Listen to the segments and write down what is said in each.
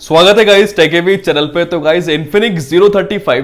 स्वागत है guys टेकेवी channel पे तो गाइस इन्फिनिक्स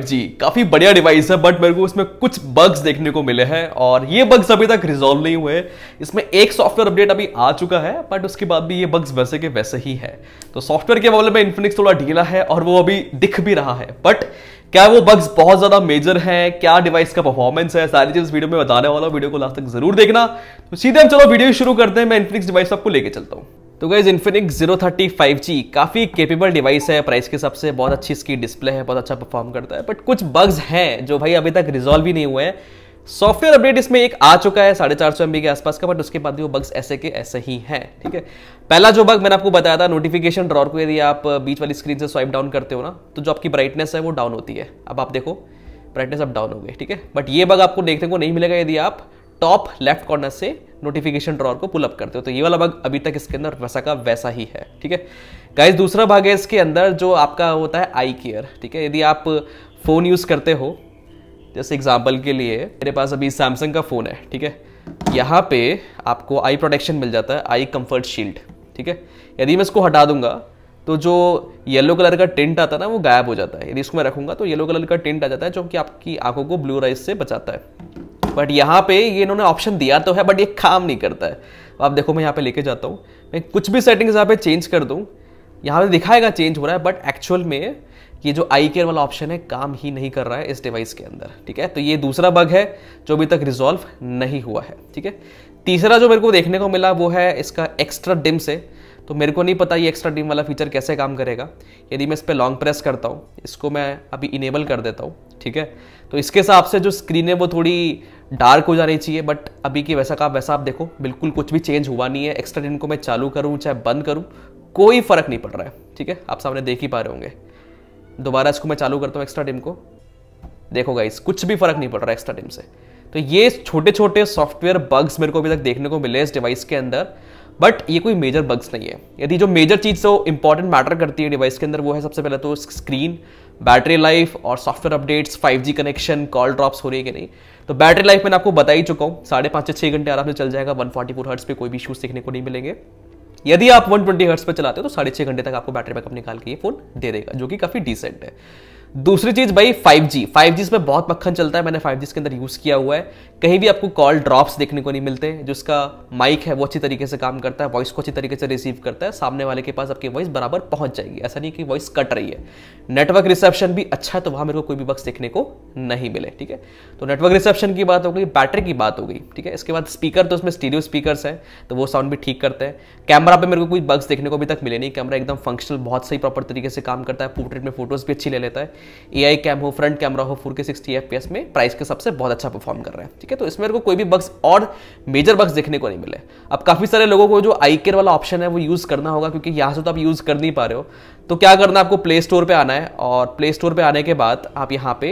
जी काफी बढ़िया डिवाइस है बट मेरे को इसमें कुछ बग्स देखने को मिले हैं और ये बग्स अभी तक रिजॉल्व नहीं हुए इसमें एक सॉफ्टवेयर अपडेट अभी आ चुका है बट उसके बाद भी ये बग्स वैसे के वैसे ही है तो सॉफ्टवेयर के मामले में इन्फिनिक्स थोड़ा ढीला है और वो अभी दिख भी रहा है बट क्या वो बग्स बहुत ज्यादा मेजर है क्या डिवाइस का परफॉर्मेंस है सारी चीज वीडियो में बताने वाला वीडियो को लास्ट तक जरूर देखना तो सीधे हम चलो वीडियो शुरू करते हैं मैं इन्फिनिक्स डिवाइस आपको लेके चलता हूँ तो guys Infinix zero thirty five G काफ़ी केपेबल डिवाइस है प्राइस के हिसाब से बहुत अच्छी इसकी डिस्प्ले है बहुत अच्छा परफॉर्म करता है बट कुछ बग्स हैं जो भाई अभी तक रिजॉल्व ही नहीं हुए हैं सॉफ्टवेयर अपडेट इसमें एक आ चुका है साढ़े चार सौ के आसपास का बट उसके बाद भी वो बग्स ऐसे के ऐसे ही हैं ठीक है पहला जो बग मैंने आपको बताया था नोटिफिकेशन ड्रॉर को यदि आप बीच वाली स्क्रीन से स्वाइप डाउन करते हो ना तो जो आपकी ब्राइटनेस है वो डाउन होती है अब आप देखो ब्राइटनेस अब डाउन हो गई ठीक है बट ये बग आपको देखने को नहीं मिलेगा यदि आप टॉप लेफ्ट कॉर्नर से नोटिफिकेशन ड्रॉर को पुलअप करते हो तो ये वाला भाग अभी तक इसके अंदर वैसा का वैसा ही है ठीक है गाइज दूसरा भाग है इसके अंदर जो आपका होता है आई केयर ठीक है यदि आप फ़ोन यूज़ करते हो जैसे एग्जाम्पल के लिए मेरे पास अभी सैमसंग का फ़ोन है ठीक है यहाँ पे आपको आई प्रोटेक्शन मिल जाता है आई कंफर्ट शील्ड ठीक है यदि मैं इसको हटा दूंगा तो जो येलो कलर का टेंट आता है ना वो गायब हो जाता है यदि इसको मैं रखूंगा तो येलो कलर का टेंट आ जाता है जो कि आपकी आंखों को ब्लू राइस से बचाता है बट यहाँ पे ये इन्होंने ऑप्शन दिया तो है बट ये काम नहीं करता है तो आप देखो मैं यहाँ पे लेके जाता हूँ मैं कुछ भी सेटिंग्स यहाँ पे चेंज कर दूँ यहाँ पे दिखाएगा चेंज हो रहा है बट एक्चुअल में ये जो आई केयर वाला ऑप्शन है काम ही नहीं कर रहा है इस डिवाइस के अंदर ठीक है तो ये दूसरा बग है जो अभी तक रिजॉल्व नहीं हुआ है ठीक है तीसरा जो मेरे को देखने को मिला वो है इसका एक्स्ट्रा डिम से तो मेरे को नहीं पता ये एक्स्ट्रा डिम वाला फीचर कैसे काम करेगा यदि मैं इस पर लॉन्ग प्रेस करता हूँ इसको मैं अभी इनेबल कर देता हूँ ठीक है तो इसके हिसाब से जो स्क्रीन है वो थोड़ी डार्क हो जानी चाहिए बट अभी की वैसा का वैसा आप देखो बिल्कुल कुछ भी चेंज हुआ नहीं है एक्स्ट्रा को मैं चालू करूँ चाहे बंद करूँ कोई फ़र्क नहीं पड़ रहा है ठीक है आप सामने देख ही पा रहे होंगे दोबारा इसको मैं चालू करता हूँ एक्स्ट्रा टिम को देखो गाइस कुछ भी फ़र्क नहीं पड़ रहा एक्स्ट्रा टिम से तो ये छोटे छोटे सॉफ्टवेयर बग्स मेरे को अभी तक देखने को मिले इस डिवाइस के अंदर बट ये कोई मेजर बग्स नहीं है यदि जो मेजर चीज़ तो इंपॉर्टेंट मैटर करती है डिवाइस के अंदर वो है सबसे पहले तो स्क्रीन बैटरी लाइफ और software updates 5G connection call drops हो रही है कि नहीं तो बैटरी लाइफ मैंने आपको बता ही चुका हूँ साढ़े पाँच से छः घंटे आराम से चल जाएगा वन फोर्टी फोर हर्ट्स पर कोई भी इशूज देखने को नहीं मिलेंगे यदि आप वन ट्वेंटी हर्ट्स पर चलाते हो तो साढ़े छः घंटे तक आपको बैटरी बैकअप निकाल के ये फोन दे देगा जो कि काफ़ी डिसेंट है दूसरी चीज भाई 5G 5G इसमें बहुत मक्खन चलता है मैंने 5G इसके अंदर यूज किया हुआ है कहीं भी आपको कॉल ड्रॉप्स देखने को नहीं मिलते जिसका माइक है वो अच्छी तरीके से काम करता है वॉइस को अच्छी तरीके से रिसीव करता है सामने वाले के पास आपकी वॉइस बराबर पहुंच जाएगी ऐसा नहीं कि वॉइस कट रही है नेटवर्क रिसेप्शन भी अच्छा है तो वहाँ मेरे को कोई भी बक्स देखने को नहीं मिले ठीक है तो नेटवर्क रिसेप्शन की बात हो गई बैटरी की बात हो गई ठीक है इसके बाद स्पीकर तो उसमें स्टीडियो स्पीकर है तो वो साउंड भी ठीक करते हैं कैमरा पर मेरे को कोई बग्स देखने को अभी तक मिले नहीं कैमरा एकदम फंक्शनल बहुत सही प्रॉपर तरीके से काम करता है पोर्ट्रेट में फोटोज भी अच्छी ले लेता है ए आई कैम हो फ्रंट कैमरा हो four K sixty F P S में प्राइस के सबसे बहुत अच्छा परफॉर्म कर रहा है ठीक है है तो इसमें को कोई भी बक्स और मेजर बक्स देखने को नहीं मिले अब काफ़ी सारे लोगों को जो आई केयर वाला ऑप्शन है वो यूज़ करना होगा क्योंकि यहाँ से तो आप यूज़ कर नहीं पा रहे हो तो क्या करना आपको प्ले स्टोर पर आना है और प्ले स्टोर पर आने के बाद आप यहाँ पे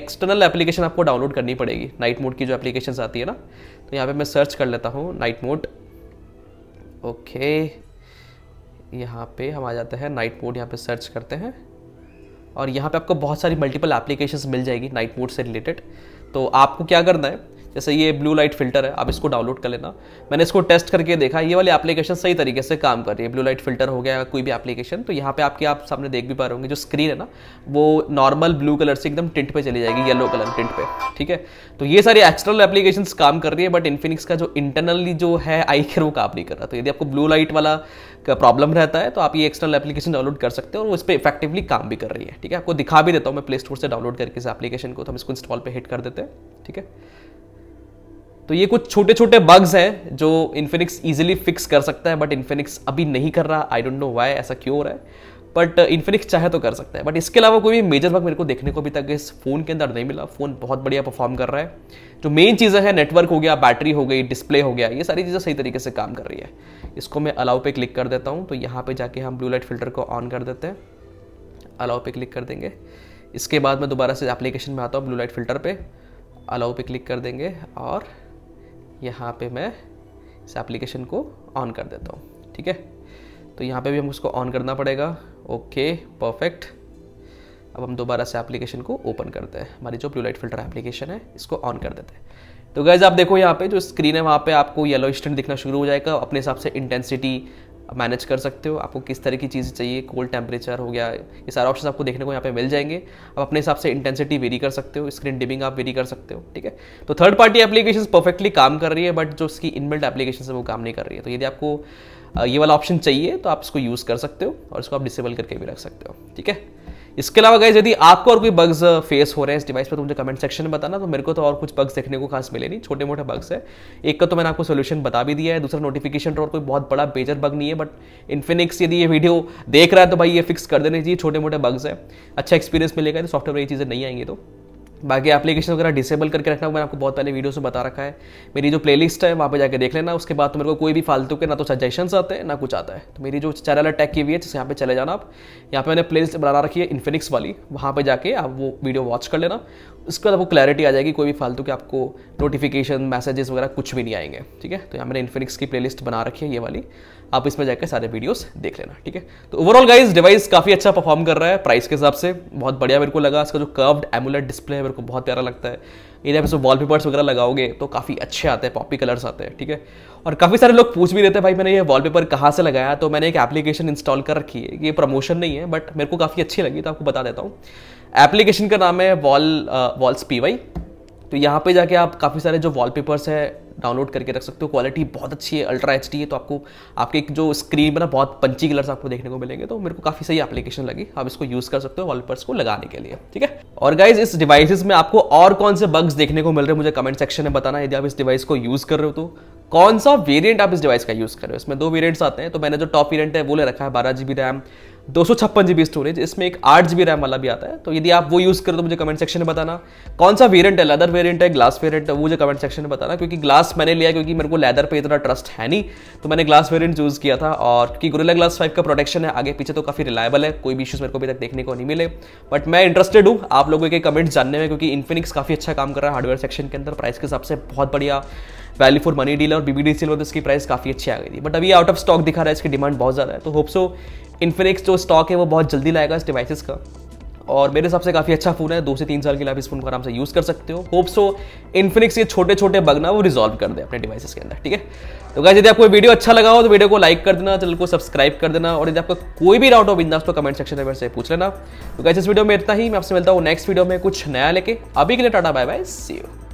एक्सटर्नल एप्लीकेशन आपको डाउनलोड करनी पड़ेगी नाइट मोड की जो एप्लीकेशन आती है ना तो यहाँ पे मैं सर्च कर लेता हूँ नाइट मोड ओके यहाँ पे हम आ जाते हैं नाइट मोड यहाँ पे सर्च करते हैं और यहाँ पे आपको बहुत सारी मल्टीपल एप्लीकेशंस मिल जाएगी नाइट मोड से रिलेटेड तो आपको क्या करना है जैसे ये ब्लू लाइट फिल्टर है आप इसको डाउनलोड कर लेना मैंने इसको टेस्ट करके देखा ये वाली एप्लीकेशन सही तरीके से काम कर रही है ब्लू लाइट फिल्टर हो गया कोई भी एप्लीकेशन तो यहाँ पे आपके आप सामने देख भी पा रहे होंगे जो स्क्रीन है ना वो नॉर्मल ब्लू कलर से एकदम टिंट पे चली जाएगी येलो कलर टिंट पे ठीक है तो ये सारी एक्सटर्नल एप्लीकेशन काम कर रही है बट इन्फिनिक्स का जो इंटरनली जो है आई केयर वो काम नहीं कर रहा तो यदि आपको ब्लू लाइट वाला प्रॉब्लम रहता है तो आप ये एक्सटर्नल एप्लीकेशन डाउनलोड कर सकते हैं और वो इस पर इफेक्टिवली काम भी कर रही है ठीक है आपको दिखा भी देता हूँ मैं प्ले स्टोर से डाउनलोड करके इस एप्लीकेशन को तो हम इसको इंस्टॉल पर हिट कर देते हैं ठीक है तो ये कुछ छोटे छोटे बग्स हैं जो इन्फिनिक्स ईजिली फिक्स कर सकता है बट इन्फिनिक्स अभी नहीं कर रहा आई डोंट नो वाई ऐसा क्यों हो रहा है बट इन्फिनिक्स uh, चाहे तो कर सकता है बट इसके अलावा कोई भी मेजर बग मेरे को देखने को अभी तक इस फ़ोन के अंदर नहीं मिला फ़ोन बहुत बढ़िया परफॉर्म कर रहा है जो मेन चीज़ें हैं नेटवर्क हो गया बैटरी हो गई डिस्प्ले हो गया ये सारी चीज़ें सही तरीके से काम कर रही है इसको मैं अलाउ पे क्लिक कर देता हूँ तो यहाँ पे जाके हम ब्लू लाइट फिल्टर को ऑन कर देते हैं अलाउ पे क्लिक कर देंगे इसके बाद मैं दोबारा से एप्लीकेशन में आता हूँ ब्लू लाइट फिल्टर पर अलाउ पे क्लिक कर देंगे और यहाँ पे मैं इस एप्लीकेशन को ऑन कर देता हूँ ठीक है तो यहाँ पे भी हम उसको ऑन करना पड़ेगा ओके परफेक्ट अब हम दोबारा से एप्लीकेशन को ओपन करते हैं हमारी जो ब्लूलाइट फिल्टर एप्लीकेशन है इसको ऑन कर देते हैं तो गैज़ आप देखो यहाँ पे जो स्क्रीन है वहाँ पे आपको येलो स्टैंड दिखना शुरू हो जाएगा अपने हिसाब से इंटेंसिटी मैनेज कर सकते हो आपको किस तरह की चीज़ें चाहिए कोल्ड टेम्परेचर हो गया ये सारे ऑप्शन आपको देखने को यहाँ पे मिल जाएंगे आप अपने हिसाब से इंटेंसिटी वेरी कर सकते हो स्क्रीन डिमिंग आप वेरी कर सकते हो ठीक है तो थर्ड पार्टी एप्लीकेशन परफेक्टली काम कर रही है बट जो उसकी इनबिल्ट एप्लीकेशन है वो काम नहीं कर रही है तो यदि आपको ये वाला ऑप्शन चाहिए तो आप इसको यूज़ कर सकते हो और इसको आप डिसेबल करके भी रख सकते हो ठीक है इसके अलावा गए यदि आपको और कोई बग्स फेस uh, हो रहे हैं इस डिवाइस पर तो मुझे कमेंट सेक्शन में बताना तो मेरे को तो और कुछ बग्स देखने को खास मिले नहीं छोटे मोटे बग्स है एक का तो मैंने आपको सोल्यूशन बता भी दिया है दूसरा नोटिफिकेशन और कोई बहुत बड़ा बेजर बग नहीं है बट इन्फिनिक्स यदि ये वीडियो देख रहा है तो भाई ये फिक्स कर देने चाहिए छोटे मोटे बग्स है अच्छा एक्सपीरियंस मिलेगा तो सॉफ्टवेयर ये चीज़ें नहीं आएंगी तो बाकी एप्लीकेशन वगैरह डिसेबल करके रखना मैंने आपको बहुत पहले वीडियोस में बता रखा है मेरी जो प्लेलिस्ट है वहाँ पे जाके देख लेना उसके बाद तो मेरे को कोई भी फालतू के ना तो सजेशन आते हैं ना कुछ आता है तो मेरी जो चैनल अटैक की हुई है जैसे यहाँ पे चले जाना आप यहाँ पे मैंने प्लेलिस्ट बना रखी है इन्फिनिक्स वाली वहाँ पर जाके आप वो वीडियो वॉच कर लेना उसके बाद आपको क्लैरिटी आ जाएगी कोई भी फालतू के आपको नोटिफिकेशन मैसेजेस वगैरह कुछ भी नहीं आएंगे ठीक है तो यहाँ मैंने इन्फिनिक्स की प्लेलिस्ट बना रखी है ये वाली आप इसमें जाकर सारे वीडियोस देख लेना ठीक है तो ओवरऑल गाइज डिवाइस काफ़ी अच्छा परफॉर्म कर रहा है प्राइस के हिसाब से बहुत बढ़िया मेरे को लगा इसका जो कर्व्ड एमुलेट डिस्प्ले है मेरे को बहुत प्यारा लगता है इन्हें आप वॉल पेपर्स वगैरह लगाओगे तो काफ़ी अच्छे आते हैं पॉपी कलर्स आते हैं ठीक है और काफ़ी सारे लोग पूछ भी रहते हैं भाई मैंने ये वॉलपेपर कहाँ से लगाया तो मैंने एक एप्लीकेशन इंस्टॉल कर रखी है ये प्रमोशन नहीं है बट मेरे को काफ़ी अच्छी लगी तो आपको बता देता हूँ एप्लीकेशन का नाम है वॉल वॉल्स पी वाई तो यहाँ पे जाके आप काफ़ी सारे जो वॉलपेपर्स है डाउनलोड करके रख सकते हो क्वालिटी बहुत अच्छी है अल्ट्रा एच है तो आपको आपके जो स्क्रीन पर ना बहुत पंची कलर्स आपको देखने को मिलेंगे तो मेरे को काफ़ी सही एप्लीकेशन लगी आप इसको यूज़ कर सकते हो वॉलपेपर्स को लगाने के लिए ठीक है और गाइज इस डिवाइसेस में आपको और कौन से बग्स देखने को मिल रहे हैं मुझे कमेंट सेक्शन में बताना यदि आप इस डिवाइस को यूज़ कर रहे हो तो कौन सा वेरिएंट आप इस डिवाइस का यूज़ कर रहे हो इसमें दो वेरिएंट्स आते हैं तो मैंने जो टॉप वेरिएंट है वो ले रखा है बारह जी बी रैम दो सौ छप्पन बी स्टोरेज इसमें एक आठ जी रैम वाला भी आता है तो यदि आप वो यूज़ करो तो मुझे कमेंट सेक्शन में बताना कौन सा वेरिएंट है लेदर वेरिएंट है ग्लास वेरिएंट है वो मुझे कमेंट सेक्शन में बताना क्योंकि ग्लास मैंने लिया क्योंकि मेरे को लेदर पे इतना ट्रस्ट है नहीं तो मैंने ग्लास वेरियंट चूज किया था और क्योंकि गुरेला ग्लास फाइव का प्रोटेक्शन है आगे पीछे तो काफ़ी रिलायबल है कोई भी इशूज़ मेरे को अभी तक देखने को नहीं मिले बट मैं इंटरेस्टेड हूँ आप लोगों के कमेंट्स जानने में क्योंकि इन्फिनिक्स काफ़ी अच्छा काम कर रहा है हार्डवेयर सेक्शन के अंदर प्राइस के हिसाब से बहुत बढ़िया वैल्यू फॉर मनी डील और बीबीडी सिल्वर तो इसकी प्राइस काफ़ी अच्छी आ गई थी बट अभी आउट ऑफ स्टॉक दिखा रहा है इसकी डिमांड बहुत ज़्यादा है तो होप सो इन्फिनिक्स जो स्टॉक है वो बहुत जल्दी लाएगा इस डिवाइसेस का और मेरे हिसाब से काफ़ी अच्छा फ़ोन है दो से तीन साल के लिए आप इस फोन को आराम से यूज़ कर सकते हो होप सो इन्फिनिक्स ये छोटे छोटे बगना वो रिजॉल्व कर दे अपने डिवाइसेस के अंदर ठीक है तो गाइस यदि आपको वीडियो अच्छा लगा हो तो वीडियो को लाइक कर देना चैनल को सब्सक्राइब कर देना और यदि आपका कोई भी डाउट हो बिंदास तो कमेंट सेक्शन में से पूछ लेना तो गाइस इस वीडियो में इतना ही मैं आपसे मिलता हूँ नेक्स्ट वीडियो में कुछ नया लेके अभी के लिए tata bye bye see you